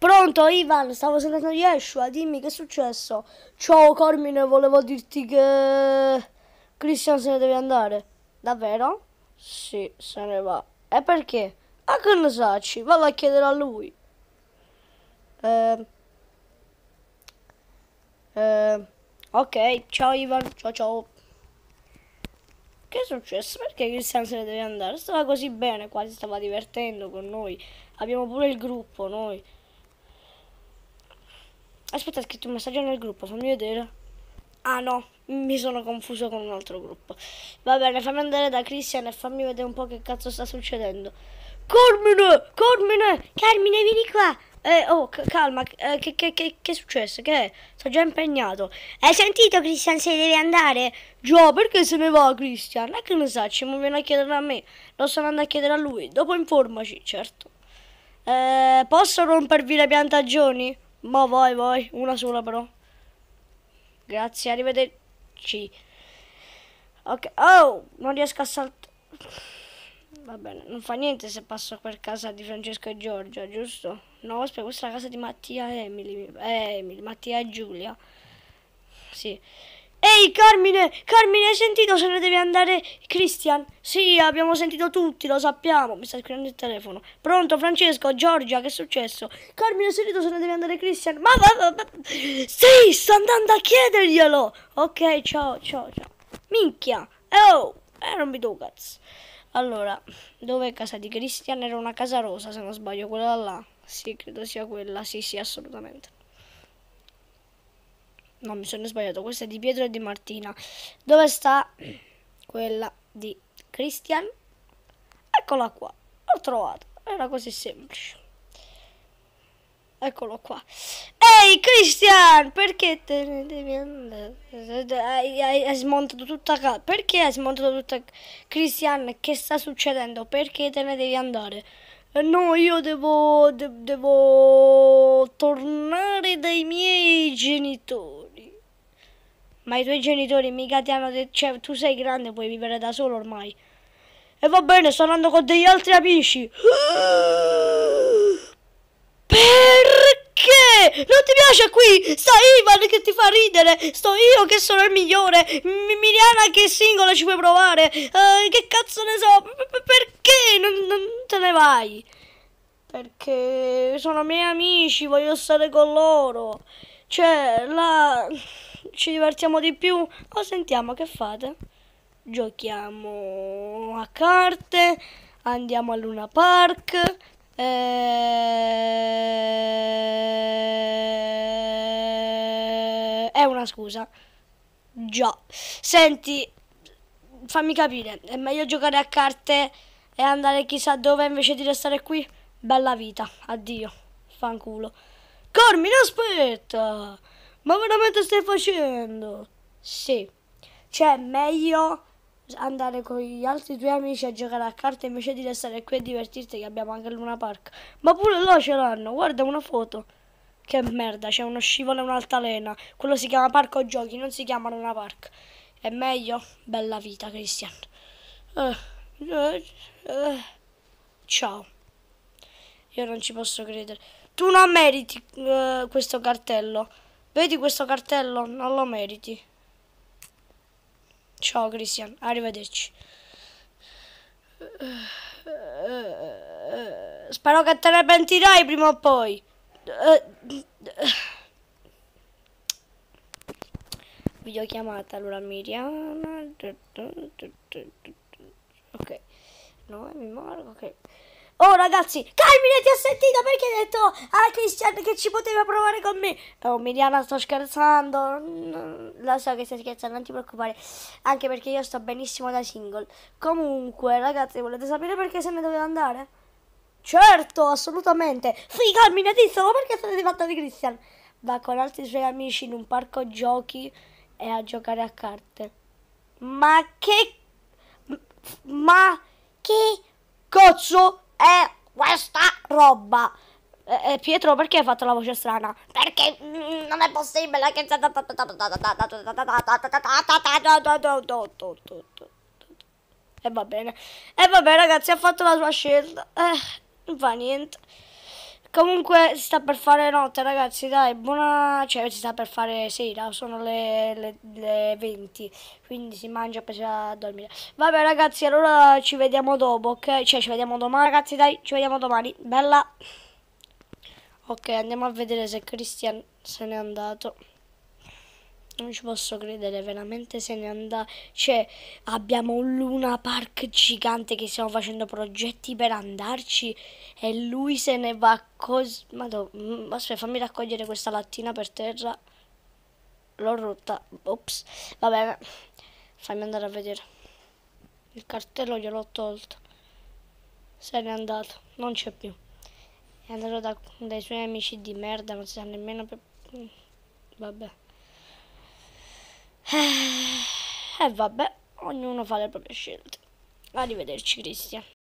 Pronto Ivan, stavo sentendo Yeshua, dimmi che è successo. Ciao Cormine, volevo dirti che Christian se ne deve andare. Davvero? Sì, se ne va. E perché? A ah, che ne saci? Vado a chiedere a lui. Eh... Eh, ok, ciao Ivan, ciao ciao. Che è successo? Perché Cristian se ne deve andare? Stava così bene, quasi stava divertendo con noi. Abbiamo pure il gruppo, noi. Aspetta, ha scritto un messaggio nel gruppo, fammi vedere. Ah no, mi sono confuso con un altro gruppo. Va bene, fammi andare da Cristian e fammi vedere un po' che cazzo sta succedendo. Carmine, Carmine, Carmine, vieni qua. Eh, oh, calma, eh, che, che, che, che, è successo? Che è? Sono già impegnato. Hai sentito, Christian, se deve andare? Già, perché se ne va, Christian? E che ne sa, ci viene a chiedere a me. Lo sto andando a chiedere a lui. Dopo informaci, certo. Eh, posso rompervi le piantagioni? Ma vai, vai. Una sola, però. Grazie, arrivederci. Ok, oh, non riesco a saltare. Va bene, non fa niente se passo per casa di Francesco e Giorgia, giusto? No, aspetta, questa è la casa di Mattia e Emily, Emily Mattia e Giulia. Sì. Ehi Carmine, Carmine hai sentito se ne deve andare Christian? Sì, abbiamo sentito tutti, lo sappiamo. Mi sta scrivendo il telefono. Pronto Francesco, Giorgia, che è successo? Carmine hai sentito se ne deve andare Christian? Ma, ma, ma, ma. Sì, sto andando a chiederglielo. Ok, ciao, ciao, ciao. Minchia. Oh, eh, non mi do cazzo. Allora, dove è casa di Christian? Era una casa rosa, se non sbaglio, quella là. Sì, credo sia quella, sì, sì, assolutamente. No, mi sono sbagliato, questa è di Pietro e di Martina. Dove sta quella di Christian? Eccola qua, l'ho trovata, era così semplice. Eccolo qua. Ehi Christian, perché te ne devi andare? Hai, hai, hai smontato tutta casa. Perché hai smontato tutta Christian, che sta succedendo? Perché te ne devi andare? No, io devo, de devo tornare dai miei genitori. Ma i tuoi genitori mica ti hanno detto, cioè tu sei grande, puoi vivere da solo ormai. E va bene, sto andando con degli altri amici. Non ti piace qui? Sta Ivan che ti fa ridere! Sto io che sono il migliore! M Miriana che singola ci puoi provare! Uh, che cazzo ne so! P perché non, non te ne vai? Perché sono miei amici, voglio stare con loro. Cioè, là ci divertiamo di più. Oh, sentiamo, che fate? Giochiamo a carte, andiamo a Luna Park, eh, è una scusa. Già. Senti, fammi capire, è meglio giocare a carte e andare chissà dove invece di restare qui? Bella vita, addio, fanculo. Cormine, aspetta! Ma veramente stai facendo? Sì, cioè meglio andare con gli altri tuoi amici a giocare a carte invece di restare qui a divertirti che abbiamo anche l'una park. Ma pure loro ce l'hanno, guarda una foto. Che merda, c'è uno scivolo e un'altalena. Quello si chiama parco giochi, non si chiama luna park. È meglio? Bella vita, Christian. Uh, uh, uh. Ciao. Io non ci posso credere. Tu non meriti questo cartello. Vedi questo cartello? Non lo meriti. Ciao Cristian, arrivederci. Spero che te ne pentirai prima o poi. Videochiamata, allora Miriam. Ok. No, mi morgo, ok. Oh ragazzi, Carmine ti ho sentito perché hai detto a Christian che ci poteva provare con me. Oh Miriana sto scherzando, mm, lo so che stai scherzando, non ti preoccupare, anche perché io sto benissimo da single. Comunque ragazzi, volete sapere perché se ne doveva andare? Certo, assolutamente. Sì Carmine, ti so perché siete fatta di Christian. Va con altri suoi amici in un parco giochi e a giocare a carte. Ma che... Ma che... Cozzo è questa roba. Eh, Pietro, perché hai fatto la voce strana? Perché non è possibile che... E va bene. E va bene, ragazzi, ha fatto la sua scelta. Eh, non fa niente. Comunque si sta per fare notte ragazzi, dai, buona... cioè si sta per fare sera, sono le, le, le 20, quindi si mangia per dormire. Vabbè ragazzi, allora ci vediamo dopo, ok? Cioè ci vediamo domani, ragazzi, dai, ci vediamo domani, bella! Ok, andiamo a vedere se Christian se n'è andato. Non ci posso credere, veramente se ne andà. Cioè, abbiamo un Luna Park gigante che stiamo facendo progetti per andarci e lui se ne va così. Madonna, mm, aspetta, fammi raccogliere questa lattina per terra. L'ho rotta. Ops. Va bene. Fammi andare a vedere. Il cartello gliel'ho tolto. Se n'è andato. Non c'è più. È andato da, dai suoi amici di merda, non si sa nemmeno per... Mm, vabbè. E eh, eh, vabbè, ognuno fa le proprie scelte. Arrivederci Cristian.